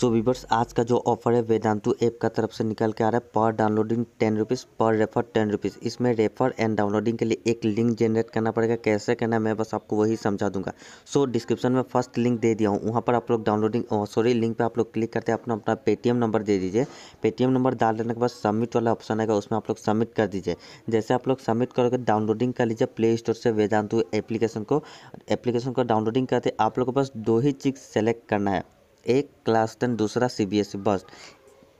सो so viewers आज का जो ऑफर है वेदांतु ऐप का तरफ से निकल के आ रहा है पर डाउनलोडिंग टेन रुपीज़ पर रेफर टेन रुपीज़ इसमें रेफर एंड डाउनलोडिंग के लिए एक लिंक जनरेट करना पड़ेगा कैसे करना है मैं बस आपको वही समझा दूंगा सो so, डिस्क्रिप्शन में फर्स्ट लिंक दे दिया हूँ वहाँ पर आप लोग डाउनलोडिंग सॉरी लिंक पर आप लोग क्लिक करते हैं अपना अपना पेटीएम नंबर दे दीजिए पेटीएम नंबर डाल देने के बाद सबमिट वाला ऑप्शन आएगा उसमें आप लोग सबमिट कर दीजिए जैसे आप लोग सबमिट करोगे डाउनलोडिंग कर लीजिए प्ले स्टोर से वेदांतु एप्लीकेशन को एप्लीकेशन को डाउनलोडिंग करते आप लोग को बस दो ही चीज़ सेलेक्ट करना है एक क्लास टेन दूसरा सी बी एस ई बस्ट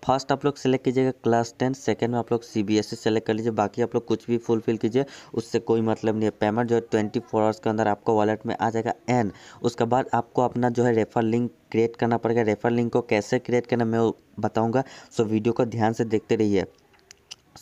फर्स्ट आप लोग सेलेक्ट कीजिएगा क्लास टेन सेकेंड में आप लोग C B S E select कर लीजिए बाकी आप लोग कुछ भी फुलफिल कीजिए उससे कोई मतलब नहीं है पेमेंट जो है ट्वेंटी फोर आवर्स के अंदर आपको वॉलेट में आ जाएगा एन उसके बाद आपको अपना जो है रेफर लिंक क्रिएट करना पड़ेगा रेफर लिंक को कैसे क्रिएट करना मैं बताऊँगा सो वीडियो को ध्यान से देखते रहिए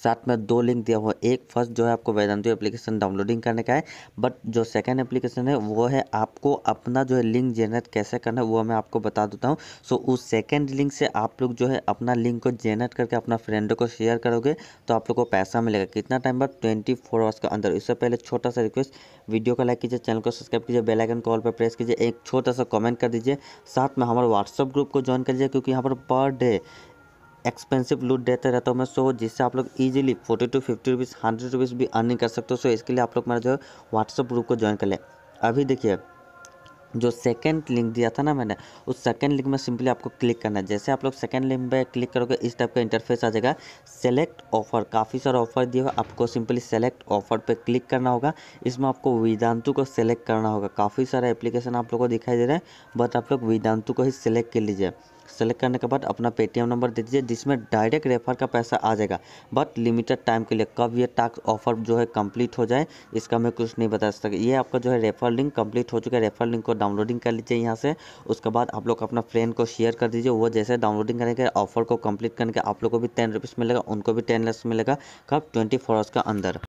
साथ में दो लिंक दिया हुआ एक फर्स्ट जो है आपको वैदांतिक एप्लीकेशन डाउनलोडिंग करने का है बट जो सेकंड एप्लीकेशन है वो है आपको अपना जो है लिंक जेनरेट कैसे करना है वो मैं आपको बता देता हूँ सो so, उस सेकंड लिंक से आप लोग जो है अपना लिंक को जेनरेट करके अपना फ्रेंड को शेयर करोगे तो आप लोग को पैसा मिलेगा कितना टाइम बाद ट्वेंटी फोर आवर्स के अंदर इससे पहले छोटा सा रिक्वेस्ट वीडियो को लाइक कीजिए चैनल को सब्सक्राइब कीजिए बेलाइकन कॉल पर प्रेस कीजिए एक छोटा सा कॉमेंट कर दीजिए साथ में हमारे व्हाट्सअप ग्रुप को ज्वाइन कर लीजिए क्योंकि यहाँ पर पर डे एक्सपेंसिव लूट देते रहता हूँ मैं सो जिससे आप लोग easily forty two fifty rupees hundred rupees भी अर्निंग कर सकते हो सो इसके लिए आप लोग मेरा जो है व्हाट्सअप ग्रुप को ज्वाइन कर लें अभी देखिए जो सेकेंड लिंक दिया था ना मैंने उस सेकेंड लिंक में सिंपली आपको क्लिक करना है जैसे आप लोग सेकेंड लिंक पे क्लिक करोगे इस टाइप का इंटरफेस आ जाएगा सेलेक्ट ऑफर काफ़ी सारे ऑफर दिया हुए आपको सिंपली सेलेक्ट ऑफर पे क्लिक करना होगा इसमें आपको वेदांतु को सेलेक्ट करना होगा काफ़ी सारे एप्लीकेशन आप लोग को दिखाई दे रहा है बट आप लोग वेदांतु को ही सिलेक्ट कर लीजिए सेलेक्ट करने के बाद अपना पेटीएम नंबर दे दीजिए जिसमें डायरेक्ट रेफर का पैसा आ जाएगा बट लिमिटेड टाइम के लिए कब ये टास्क ऑफर जो है कंप्लीट हो जाए इसका मैं कुछ नहीं बता सकता ये आपका जो है रेफर लिंक कंप्लीट हो चुका है रेफर लिंक को डाउनलोडिंग कर लीजिए यहाँ से उसके बाद आप लोग अपना फ्रेंड को शेयर कर दीजिए वो जैसे डाउनलोडिंग करेंगे ऑफर को कंप्लीट करने के आप लोग को भी टेन रुपीज़ मिलेगा उनको भी टेन लस मिलेगा कब ट्वेंटी फोर आवर्स का अंदर